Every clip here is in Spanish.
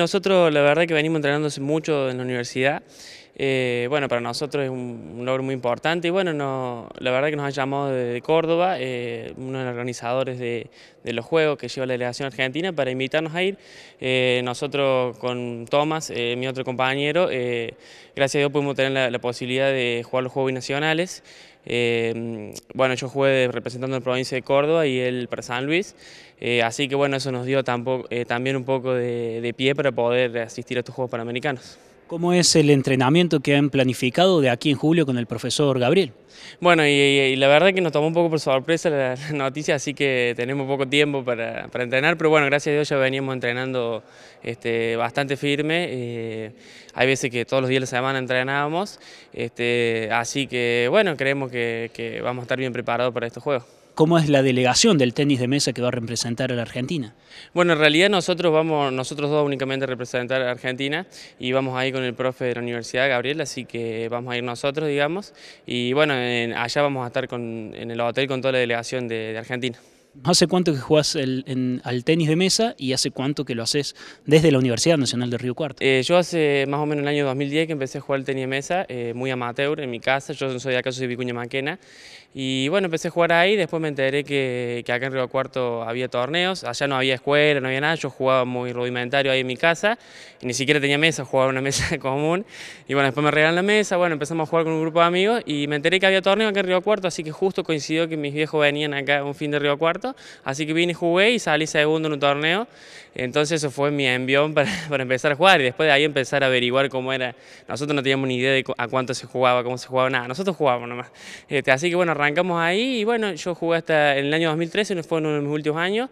Nosotros la verdad que venimos entrenándose mucho en la universidad, eh, bueno, para nosotros es un, logro muy importante y bueno, la verdad que nos ha llamado de Córdoba, eh, uno de los organizadores de, los Juegos que lleva la delegación argentina para invitarnos a ir. Eh, nosotros con Tomás, mi otro compañero, gracias a Dios pudimos tener la, posibilidad de jugar los Juegos Binacionales Em, bueno, yo jugué representando la provincia de Córdoba y él para San Luis, eh, así que bueno, eso nos dio eh, también un poco de pie para poder asistir a estos Juegos Panamericanos. ¿Cómo es el entrenamiento que han planificado de aquí en julio con el profesor Gabriel? Bueno, y, la verdad que nos tomó un poco por sorpresa la, noticia, así que tenemos poco tiempo para, entrenar, pero bueno, gracias a Dios ya veníamos entrenando este, bastante firme. Eh, hay veces que todos los días de la semana entrenábamos, este, así que bueno, creemos que, que vamos a estar bien preparados para estos juegos cómo es la delegación del tenis de mesa que va a representar a la Argentina. Bueno, en realidad nosotros vamos, nosotros dos únicamente a representar a Argentina y vamos ahí con el profe de la Universidad, Gabriel, así que vamos a ir nosotros, digamos, y bueno, allá vamos a estar en el hotel con toda la delegación de Argentina. ¿Hace cuánto que jugás al tenis de mesa y hace cuánto que lo haces desde la Universidad Nacional de Río Cuarto? Eh, yo hace más o menos el año 2010 que empecé a jugar al tenis de mesa, eh, muy amateur en mi casa, yo soy de acá, soy de Vicuña Maquena, y bueno, empecé a jugar ahí, después me enteré que, acá en Río Cuarto había torneos, allá no había escuela, no había nada, yo jugaba muy rudimentario ahí en mi casa, y ni siquiera tenía mesa, jugaba en una mesa común, y bueno, después me regalaron la mesa, bueno, empezamos a jugar con un grupo de amigos, y me enteré que había torneo acá en Río Cuarto, así que justo coincidió que mis viejos venían acá un fin de Río Cuarto, Así que vine, jugué y salí segundo en un torneo. Entonces eso fue mi envión para, empezar a jugar y después de ahí empezar a averiguar cómo era. Nosotros no teníamos ni idea de a cuánto se jugaba, cómo se jugaba, nada. Nosotros jugábamos nomás. Este, así que bueno, arrancamos ahí y bueno, yo jugué hasta el año 2013, fue uno de mis últimos años,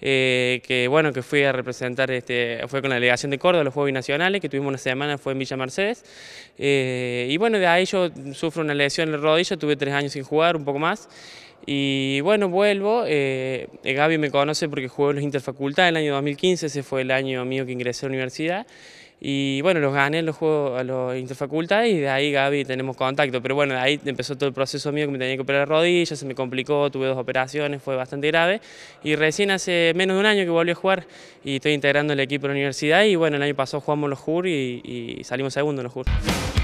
eh, que bueno, que fui a representar, este, fue con la delegación de Córdoba, los Juegos Binacionales, que tuvimos una semana, fue en Villa Mercedes. Eh, y bueno, de ahí yo sufro una lesión en el rodillo, tuve tres años sin jugar, un poco más. Y bueno, vuelvo, eh, eh, Gaby me conoce porque jugó en los interfacultades en el año 2015, ese fue el año mío que ingresé a la universidad. Y bueno, los gané los juegos a los interfacultades y de ahí Gaby tenemos contacto. Pero bueno, de ahí empezó todo el proceso mío que me tenía que operar la rodilla, se me complicó, tuve dos operaciones, fue bastante grave. Y recién hace menos de un año que volví a jugar y estoy integrando el equipo de la universidad. Y bueno, el año pasado jugamos los JUR y, salimos segundo en los JUR.